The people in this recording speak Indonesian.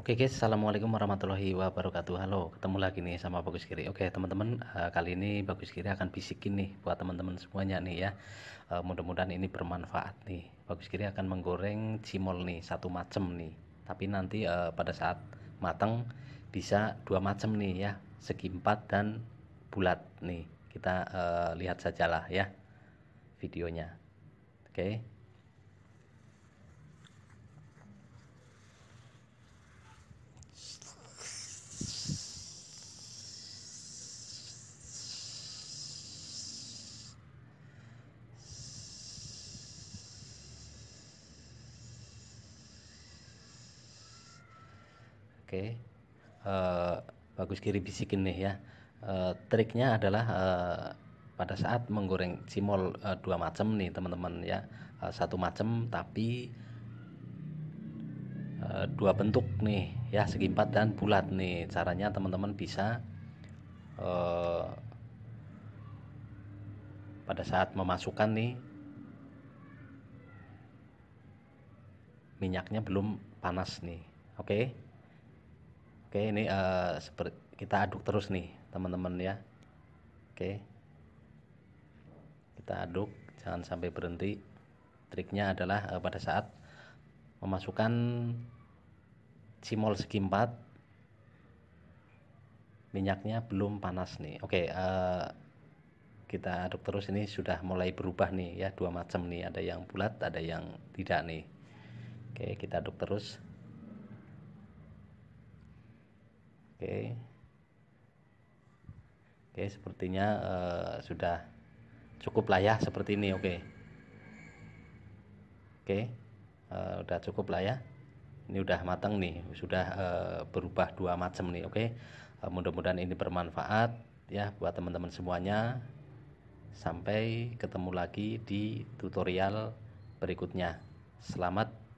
Oke guys, assalamualaikum warahmatullahi wabarakatuh. Halo, ketemu lagi nih sama Bagus Kiri. Oke teman-teman, eh, kali ini Bagus Kiri akan bisikin nih buat teman-teman semuanya nih ya. Eh, mudah-mudahan ini bermanfaat nih. Bagus Kiri akan menggoreng cimol nih satu macam nih. Tapi nanti eh, pada saat matang bisa dua macam nih ya, segi empat dan bulat nih. Kita uh, lihat sajalah ya videonya. Oke. Oke, uh, bagus kiri bisikin nih ya. Uh, triknya adalah uh, pada saat menggoreng cimol uh, dua macam nih teman-teman ya, uh, satu macam tapi uh, dua bentuk nih ya segi empat dan bulat nih. Caranya teman-teman bisa uh, pada saat memasukkan nih minyaknya belum panas nih, oke? Okay? oke ini uh, eh, seperti kita aduk terus nih teman-teman ya oke kita aduk jangan sampai berhenti triknya adalah uh, pada saat memasukkan cimol segi empat minyaknya belum panas nih oke uh, kita aduk terus ini sudah mulai berubah nih ya dua macam nih ada yang bulat ada yang tidak nih oke kita aduk terus Oke. Oke, sepertinya uh, sudah cukup lah ya seperti ini. Oke. Oke. Uh, udah cukup lah ya. Ini udah matang nih, sudah uh, berubah dua macam nih. Oke. Uh, mudah-mudahan ini bermanfaat ya buat teman-teman semuanya. Sampai ketemu lagi di tutorial berikutnya. Selamat